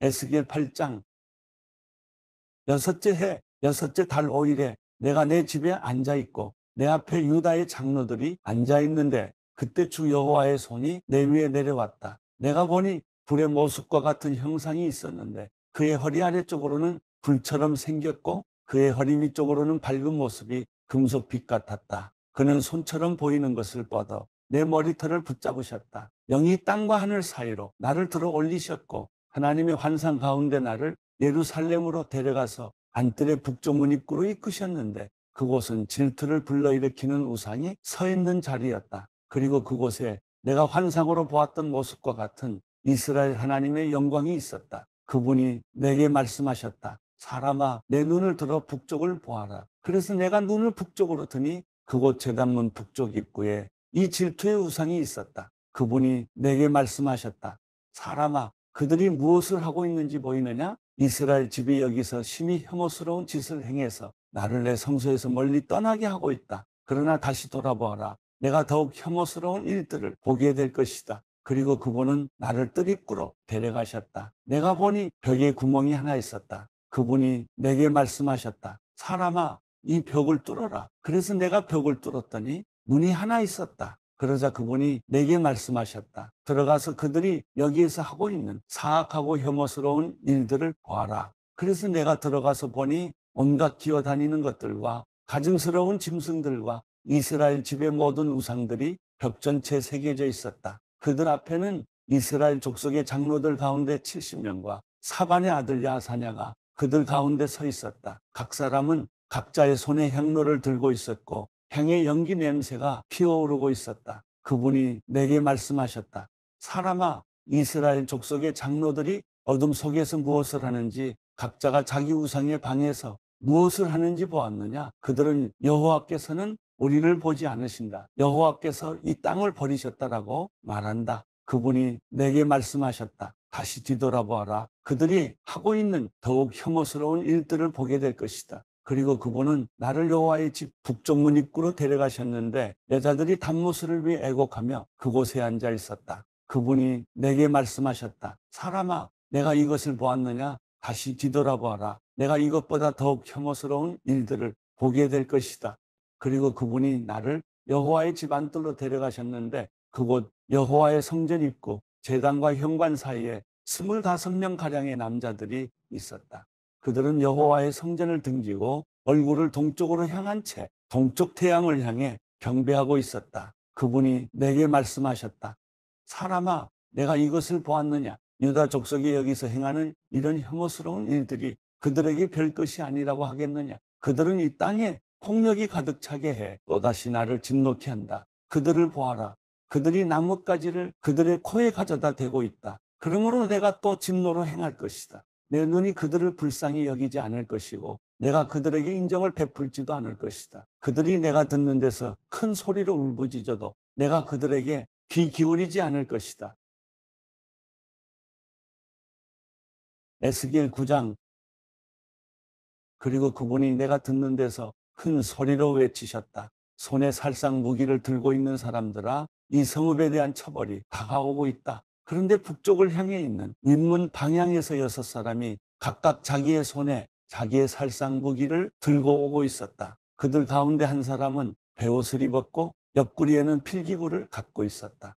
에스겔 8장 여섯째 해 여섯째 달 5일에 내가 내 집에 앉아 있고 내 앞에 유다의 장로들이 앉아 있는데 그때 주 여호와의 손이 내 위에 내려왔다. 내가 보니 불의 모습과 같은 형상이 있었는데 그의 허리 아래쪽으로는 불처럼 생겼고 그의 허리 위쪽으로는 밝은 모습이 금속빛 같았다. 그는 손처럼 보이는 것을 뻗어 내 머리털을 붙잡으셨다. 영이 땅과 하늘 사이로 나를 들어 올리셨고 하나님의 환상 가운데 나를 예루살렘으로 데려가서 안뜰의 북조문 입구로 이끄셨는데 그곳은 질투를 불러일으키는 우상이 서 있는 자리였다. 그리고 그곳에 내가 환상으로 보았던 모습과 같은 이스라엘 하나님의 영광이 있었다. 그분이 내게 말씀하셨다. 사람아, 내 눈을 들어 북쪽을 보아라. 그래서 내가 눈을 북쪽으로 드니 그곳 재단문 북쪽 입구에 이 질투의 우상이 있었다. 그분이 내게 말씀하셨다. 사람아, 그들이 무엇을 하고 있는지 보이느냐? 이스라엘 집이 여기서 심히 혐오스러운 짓을 행해서 나를 내 성소에서 멀리 떠나게 하고 있다. 그러나 다시 돌아보아라. 내가 더욱 혐오스러운 일들을 보게 될 것이다. 그리고 그분은 나를 뜨립구로 데려가셨다. 내가 보니 벽에 구멍이 하나 있었다. 그분이 내게 말씀하셨다. 사람아, 이 벽을 뚫어라. 그래서 내가 벽을 뚫었더니 문이 하나 있었다. 그러자 그분이 내게 말씀하셨다. 들어가서 그들이 여기에서 하고 있는 사악하고 혐오스러운 일들을 보아라. 그래서 내가 들어가서 보니 온갖 기어다니는 것들과 가증스러운 짐승들과 이스라엘 집의 모든 우상들이 벽 전체에 새겨져 있었다. 그들 앞에는 이스라엘 족속의 장로들 가운데 70명과 사반의 아들 야사냐가 그들 가운데 서 있었다. 각 사람은 각자의 손에 향로를 들고 있었고 향의 연기 냄새가 피어오르고 있었다. 그분이 내게 말씀하셨다. 사람아, 이스라엘 족속의 장로들이 어둠 속에서 무엇을 하는지 각자가 자기 우상의 방에서 무엇을 하는지 보았느냐? 그들은 여호와께서는 우리를 보지 않으신다. 여호와께서 이 땅을 버리셨다라고 말한다. 그분이 내게 말씀하셨다. 다시 뒤돌아보아라. 그들이 하고 있는 더욱 혐오스러운 일들을 보게 될 것이다. 그리고 그분은 나를 여호와의 집 북정문 입구로 데려가셨는데 여자들이 단모스를 위해 애곡하며 그곳에 앉아 있었다. 그분이 내게 말씀하셨다. 사람아, 내가 이것을 보았느냐? 다시 뒤돌아보아라. 내가 이것보다 더욱 혐오스러운 일들을 보게 될 것이다. 그리고 그분이 나를 여호와의 집 안뜰로 데려가셨는데 그곳 여호와의 성전 입구 재단과 현관 사이에 2 5명 가량의 남자들이 있었다. 그들은 여호와의 성전을 등지고 얼굴을 동쪽으로 향한 채 동쪽 태양을 향해 경배하고 있었다. 그분이 내게 말씀하셨다. 사람아, 내가 이것을 보았느냐? 유다 족속이 여기서 행하는 이런 혐오스러운 일들이 그들에게 별 것이 아니라고 하겠느냐? 그들은 이 땅에 폭력이 가득 차게 해 또다시 나를 진노케 한다. 그들을 보아라. 그들이 나뭇가지를 그들의 코에 가져다 대고 있다. 그러므로 내가 또 진노로 행할 것이다. 내 눈이 그들을 불쌍히 여기지 않을 것이고 내가 그들에게 인정을 베풀지도 않을 것이다. 그들이 내가 듣는 데서 큰 소리로 울부짖어도 내가 그들에게 귀 기울이지 않을 것이다. 에스겔 9장 그리고 그분이 내가 듣는 데서 큰 소리로 외치셨다. 손에 살상 무기를 들고 있는 사람들아 이 성읍에 대한 처벌이 다가오고 있다. 그런데 북쪽을 향해 있는 인문 방향에서 여섯 사람이 각각 자기의 손에 자기의 살상무기를 들고 오고 있었다. 그들 가운데 한 사람은 배옷을 입었고 옆구리에는 필기구를 갖고 있었다.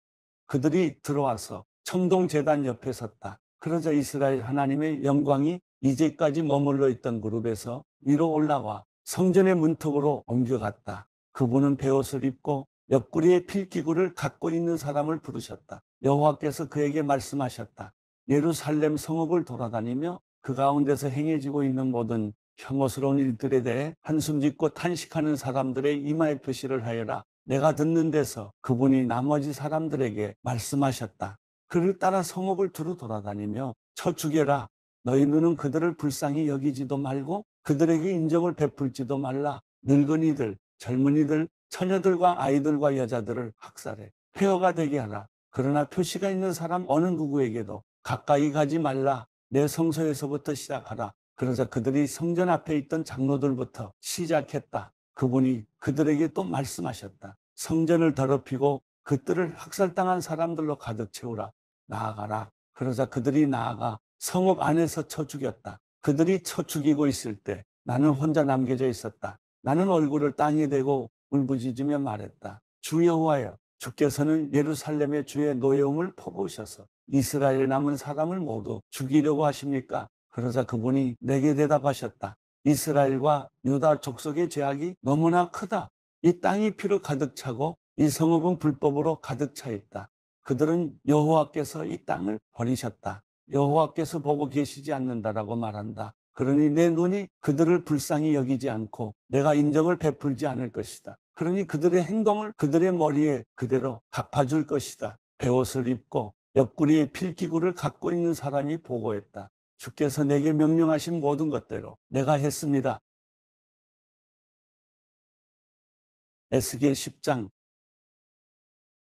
그들이 들어와서 청동재단 옆에 섰다. 그러자 이스라엘 하나님의 영광이 이제까지 머물러 있던 그룹에서 위로 올라와 성전의 문턱으로 옮겨갔다. 그분은 배옷을 입고 옆구리에 필기구를 갖고 있는 사람을 부르셨다. 여호와께서 그에게 말씀하셨다. 예루살렘 성읍을 돌아다니며 그 가운데서 행해지고 있는 모든 혐오스러운 일들에 대해 한숨 짓고 탄식하는 사람들의 이마에 표시를 하여라. 내가 듣는 데서 그분이 나머지 사람들에게 말씀하셨다. 그를 따라 성읍을 두루 돌아다니며 쳐죽여라. 너희 눈은 그들을 불쌍히 여기지도 말고 그들에게 인정을 베풀지도 말라. 늙은이들, 젊은이들, 처녀들과 아이들과 여자들을 학살해 폐허가 되게 하라. 그러나 표시가 있는 사람 어느 누구에게도 가까이 가지 말라. 내 성소에서부터 시작하라. 그러자 그들이 성전 앞에 있던 장로들부터 시작했다. 그분이 그들에게 또 말씀하셨다. 성전을 더럽히고 그들을 학살당한 사람들로 가득 채우라. 나아가라. 그러자 그들이 나아가 성읍 안에서 쳐 죽였다. 그들이 쳐 죽이고 있을 때 나는 혼자 남겨져 있었다. 나는 얼굴을 땅에 대고 울부짖으며 말했다. 주여호와여 주께서는 예루살렘의 주의 노여움을 퍼부으셔서 이스라엘 남은 사람을 모두 죽이려고 하십니까? 그러자 그분이 내게 대답하셨다. 이스라엘과 유다 족속의 죄악이 너무나 크다. 이 땅이 피로 가득 차고 이 성읍은 불법으로 가득 차 있다. 그들은 여호와께서 이 땅을 버리셨다. 여호와께서 보고 계시지 않는다라고 말한다. 그러니 내 눈이 그들을 불쌍히 여기지 않고 내가 인정을 베풀지 않을 것이다. 그러니 그들의 행동을 그들의 머리에 그대로 갚아줄 것이다. 배옷을 입고 옆구리에 필기구를 갖고 있는 사람이 보고했다. 주께서 내게 명령하신 모든 것대로 내가 했습니다. 에스겔 10장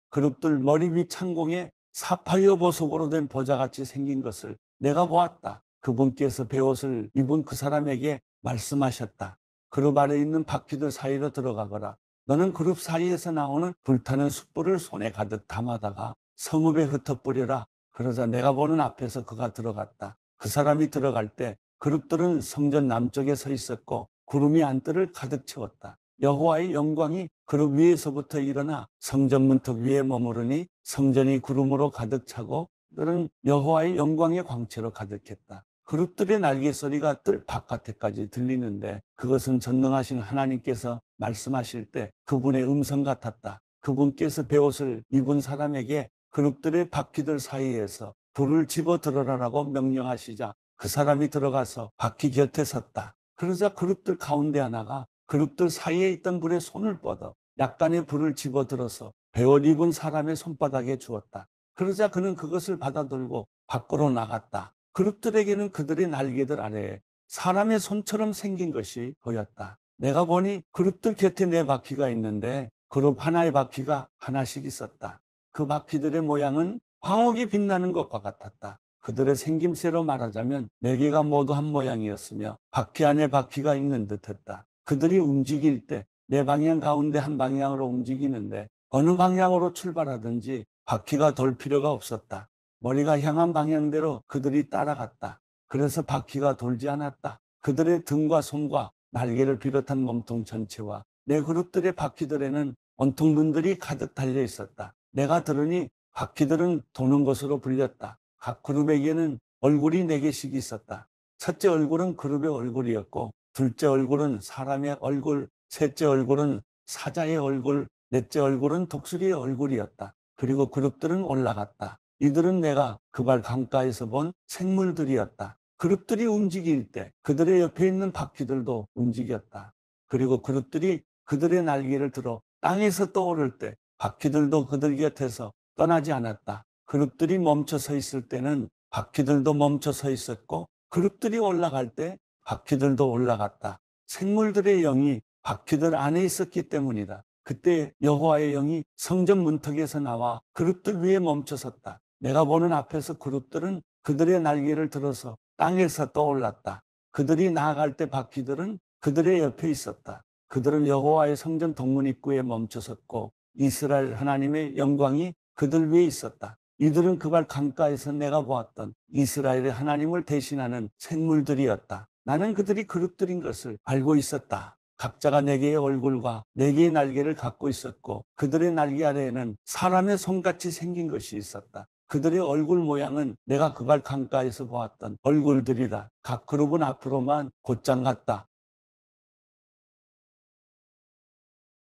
그룹들 머리 밑 창공에 사파이어 보석으로 된 보자같이 생긴 것을 내가 보았다. 그분께서 배옷을 입은 그 사람에게 말씀하셨다. 그룹 아래 있는 바퀴들 사이로 들어가거라. 너는 그룹 사이에서 나오는 불타는 숯불을 손에 가득 담아다가 성읍에 흩어뿌려라. 그러자 내가 보는 앞에서 그가 들어갔다. 그 사람이 들어갈 때 그룹들은 성전 남쪽에 서 있었고 구름이 안뜰을 가득 채웠다. 여호와의 영광이 그룹 위에서부터 일어나 성전 문턱 위에 머무르니 성전이 구름으로 가득 차고 그들은 여호와의 영광의 광채로 가득했다. 그룹들의 날개 소리가 뜰 바깥에까지 들리는데 그것은 전능하신 하나님께서 말씀하실 때 그분의 음성 같았다. 그분께서 배옷을 입은 사람에게 그룹들의 바퀴들 사이에서 불을 집어 들어라라고 명령하시자 그 사람이 들어가서 바퀴 곁에 섰다. 그러자 그룹들 가운데 하나가 그룹들 사이에 있던 불에 손을 뻗어 약간의 불을 집어 들어서 배옷 입은 사람의 손바닥에 주었다. 그러자 그는 그것을 받아들고 밖으로 나갔다. 그룹들에게는 그들의 날개들 아래 사람의 손처럼 생긴 것이 보였다. 내가 보니 그룹들 곁에 네 바퀴가 있는데 그룹 하나의 바퀴가 하나씩 있었다. 그 바퀴들의 모양은 황옥이 빛나는 것과 같았다. 그들의 생김새로 말하자면 네 개가 모두 한 모양이었으며 바퀴 안에 바퀴가 있는 듯했다. 그들이 움직일 때 네 방향 가운데 한 방향으로 움직이는데 어느 방향으로 출발하든지 바퀴가 돌 필요가 없었다. 머리가 향한 방향대로 그들이 따라갔다. 그래서 바퀴가 돌지 않았다. 그들의 등과 손과 날개를 비롯한 몸통 전체와 내 그룹들의 바퀴들에는 온통 눈들이 가득 달려 있었다. 내가 들으니 바퀴들은 도는 것으로 불렸다. 각 그룹에게는 얼굴이 네 개씩 있었다. 첫째 얼굴은 그룹의 얼굴이었고, 둘째 얼굴은 사람의 얼굴, 셋째 얼굴은 사자의 얼굴, 넷째 얼굴은 독수리의 얼굴이었다. 그리고 그룹들은 올라갔다. 이들은 내가 그발 강가에서 본 생물들이었다. 그룹들이 움직일 때 그들의 옆에 있는 바퀴들도 움직였다. 그리고 그룹들이 그들의 날개를 들어 땅에서 떠오를 때 바퀴들도 그들 곁에서 떠나지 않았다. 그룹들이 멈춰 서 있을 때는 바퀴들도 멈춰 서 있었고 그룹들이 올라갈 때 바퀴들도 올라갔다. 생물들의 영이 바퀴들 안에 있었기 때문이다. 그때 여호와의 영이 성전 문턱에서 나와 그룹들 위에 멈춰 섰다. 내가 보는 앞에서 그룹들은 그들의 날개를 들어서 땅에서 떠올랐다. 그들이 나아갈 때 바퀴들은 그들의 옆에 있었다. 그들은 여호와의 성전 동문 입구에 멈춰섰고 이스라엘 하나님의 영광이 그들 위에 있었다. 이들은 그발 강가에서 내가 보았던 이스라엘의 하나님을 대신하는 생물들이었다. 나는 그들이 그룹들인 것을 알고 있었다. 각자가 네 개의 얼굴과 네 개의 날개를 갖고 있었고 그들의 날개 아래에는 사람의 손같이 생긴 것이 있었다. 그들의 얼굴 모양은 내가 그발 강가에서 보았던 얼굴들이다. 각 그룹은 앞으로만 곧장 갔다.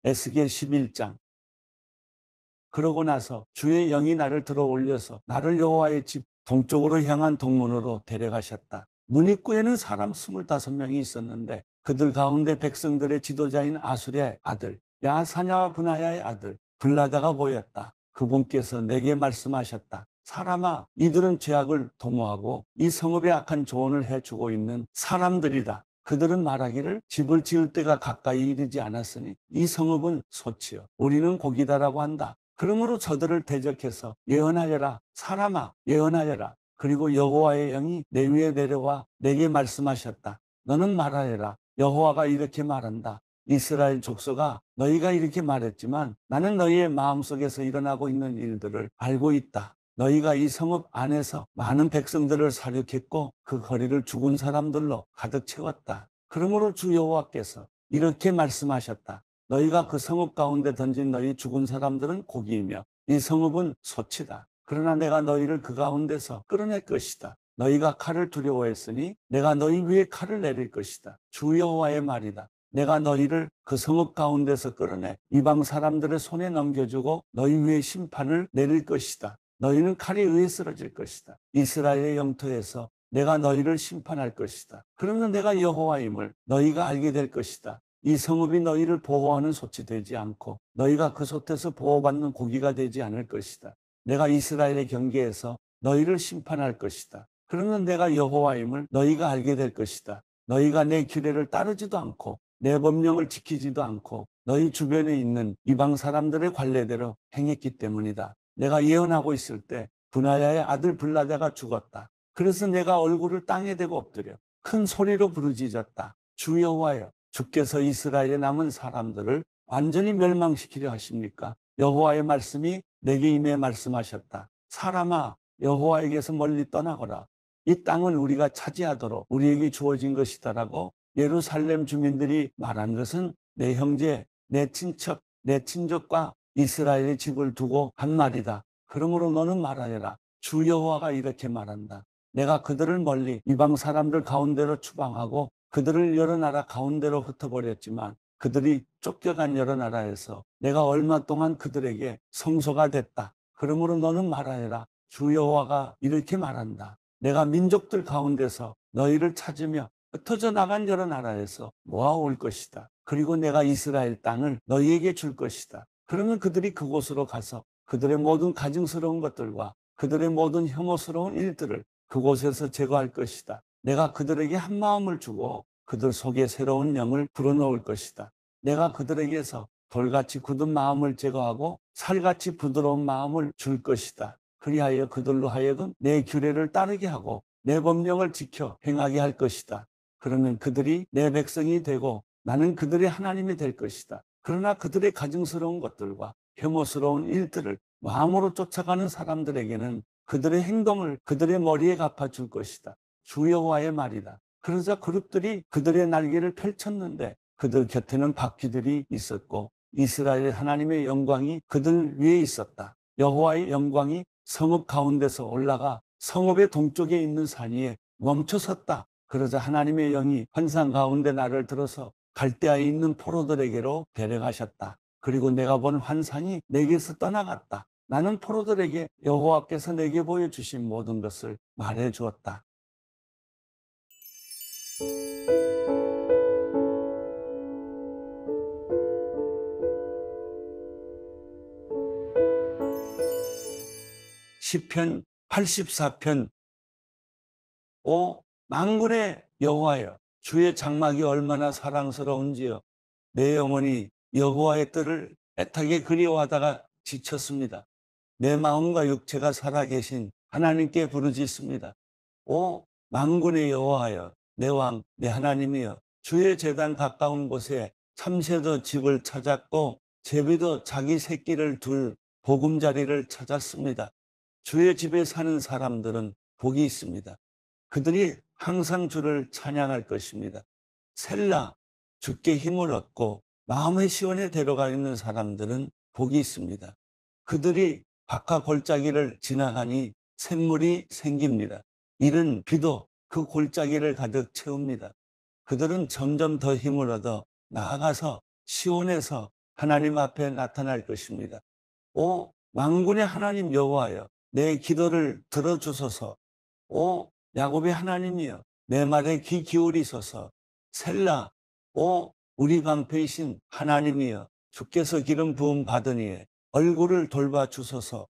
에스겔 11장 그러고 나서 주의 영이 나를 들어 올려서 나를 여호와의 집 동쪽으로 향한 동문으로 데려가셨다. 문 입구에는 사람 25명이 있었는데 그들 가운데 백성들의 지도자인 아술의 아들 야사냐와 분하야의 아들 블라다가 보였다. 그분께서 내게 말씀하셨다. 사람아, 이들은 죄악을 도모하고 이 성읍에 악한 조언을 해주고 있는 사람들이다. 그들은 말하기를 집을 지을 때가 가까이 이르지 않았으니 이 성읍은 소치요. 우리는 고기다라고 한다. 그러므로 저들을 대적해서 예언하여라. 사람아, 예언하여라. 그리고 여호와의 영이 내 위에 내려와 내게 말씀하셨다. 너는 말하여라. 여호와가 이렇게 말한다. 이스라엘 족속아 너희가 이렇게 말했지만 나는 너희의 마음속에서 일어나고 있는 일들을 알고 있다. 너희가 이 성읍 안에서 많은 백성들을 사륙했고 그 거리를 죽은 사람들로 가득 채웠다. 그러므로 주 여호와께서 이렇게 말씀하셨다. 너희가 그 성읍 가운데 던진 너희 죽은 사람들은 고기이며 이 성읍은 소치다. 그러나 내가 너희를 그 가운데서 끌어낼 것이다. 너희가 칼을 두려워했으니 내가 너희 위에 칼을 내릴 것이다. 주 여호와의 말이다. 내가 너희를 그 성읍 가운데서 끌어내 이방 사람들의 손에 넘겨주고 너희 위에 심판을 내릴 것이다. 너희는 칼에 의해 쓰러질 것이다. 이스라엘의 영토에서 내가 너희를 심판할 것이다. 그러면 내가 여호와임을 너희가 알게 될 것이다. 이 성읍이 너희를 보호하는 소치 되지 않고 너희가 그 솥에서 보호받는 고기가 되지 않을 것이다. 내가 이스라엘의 경계에서 너희를 심판할 것이다. 그러면 내가 여호와임을 너희가 알게 될 것이다. 너희가 내 규례를 따르지도 않고 내 법령을 지키지도 않고 너희 주변에 있는 이방 사람들의 관례대로 행했기 때문이다. 내가 예언하고 있을 때 분하야의 아들 블라데가 죽었다. 그래서 내가 얼굴을 땅에 대고 엎드려 큰 소리로 부르짖었다. 주 여호와여 주께서 이스라엘에 남은 사람들을 완전히 멸망시키려 하십니까? 여호와의 말씀이 내게 임해 말씀하셨다. 사람아 여호와에게서 멀리 떠나거라. 이 땅은 우리가 차지하도록 우리에게 주어진 것이다라고 예루살렘 주민들이 말한 것은 내 형제, 내 친척, 내 친족과 이스라엘의 집을 두고 한 말이다. 그러므로 너는 말하여라. 주 여호와가 이렇게 말한다. 내가 그들을 멀리 이방 사람들 가운데로 추방하고 그들을 여러 나라 가운데로 흩어버렸지만 그들이 쫓겨간 여러 나라에서 내가 얼마 동안 그들에게 성소가 됐다. 그러므로 너는 말하여라. 주 여호와가 이렇게 말한다. 내가 민족들 가운데서 너희를 찾으며 흩어져 나간 여러 나라에서 모아올 것이다. 그리고 내가 이스라엘 땅을 너희에게 줄 것이다. 그러면 그들이 그곳으로 가서 그들의 모든 가증스러운 것들과 그들의 모든 혐오스러운 일들을 그곳에서 제거할 것이다. 내가 그들에게 한 마음을 주고 그들 속에 새로운 영을 불어넣을 것이다. 내가 그들에게서 돌같이 굳은 마음을 제거하고 살같이 부드러운 마음을 줄 것이다. 그리하여 그들로 하여금 내 규례를 따르게 하고 내 법령을 지켜 행하게 할 것이다. 그러면 그들이 내 백성이 되고 나는 그들의 하나님이 될 것이다. 그러나 그들의 가증스러운 것들과 혐오스러운 일들을 마음으로 쫓아가는 사람들에게는 그들의 행동을 그들의 머리에 갚아줄 것이다. 주 여호와의 말이다. 그러자 그룹들이 그들의 날개를 펼쳤는데 그들 곁에는 바퀴들이 있었고 이스라엘 하나님의 영광이 그들 위에 있었다. 여호와의 영광이 성읍 가운데서 올라가 성읍의 동쪽에 있는 산 위에 멈춰 섰다. 그러자 하나님의 영이 환상 가운데 나를 들어서 갈대아에 있는 포로들에게로 데려가셨다. 그리고 내가 본 환상이 내게서 떠나갔다. 나는 포로들에게 여호와께서 내게 보여주신 모든 것을 말해 주었다. 시편 84편 5 만군의 여호와여 주의 장막이 얼마나 사랑스러운지요 내 영혼이 여호와의 뜻을 애타게 그리워하다가 지쳤습니다 내 마음과 육체가 살아계신 하나님께 부르짖습니다 오 만군의 여호와여 내 왕 내 하나님이여 주의 재단 가까운 곳에 참새도 집을 찾았고 제비도 자기 새끼를 둘 보금자리를 찾았습니다. 주의 집에 사는 사람들은 복이 있습니다. 그들이 항상 주를 찬양할 것입니다. 셀라, 주께 힘을 얻고 마음의 시원에 데려가 있는 사람들은 복이 있습니다. 그들이 바깥 골짜기를 지나가니 샘물이 생깁니다. 이른 비도 그 골짜기를 가득 채웁니다. 그들은 점점 더 힘을 얻어 나아가서 시온에서 하나님 앞에 나타날 것입니다. 오, 망군의 하나님 여호와여, 내 기도를 들어주소서. 오, 야곱이 하나님이여 내 말에 귀 기울이소서 셀라 오 우리 방패이신 하나님이여 주께서 기름 부음 받으니 얼굴을 돌봐 주소서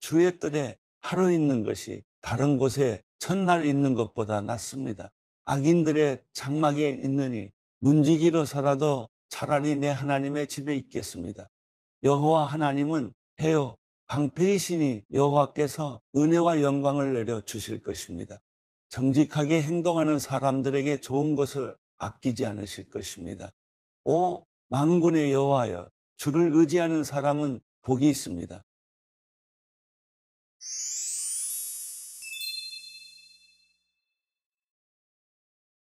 주의 뜰에 하루 있는 것이 다른 곳에 첫날 있는 것보다 낫습니다. 악인들의 장막에 있느니 문지기로서라도 차라리 내 하나님의 집에 있겠습니다. 여호와 하나님은 해요 방패이시니 여호와께서 은혜와 영광을 내려 주실 것입니다. 정직하게 행동하는 사람들에게 좋은 것을 아끼지 않으실 것입니다. 오 만군의 여호와여 주를 의지하는 사람은 복이 있습니다.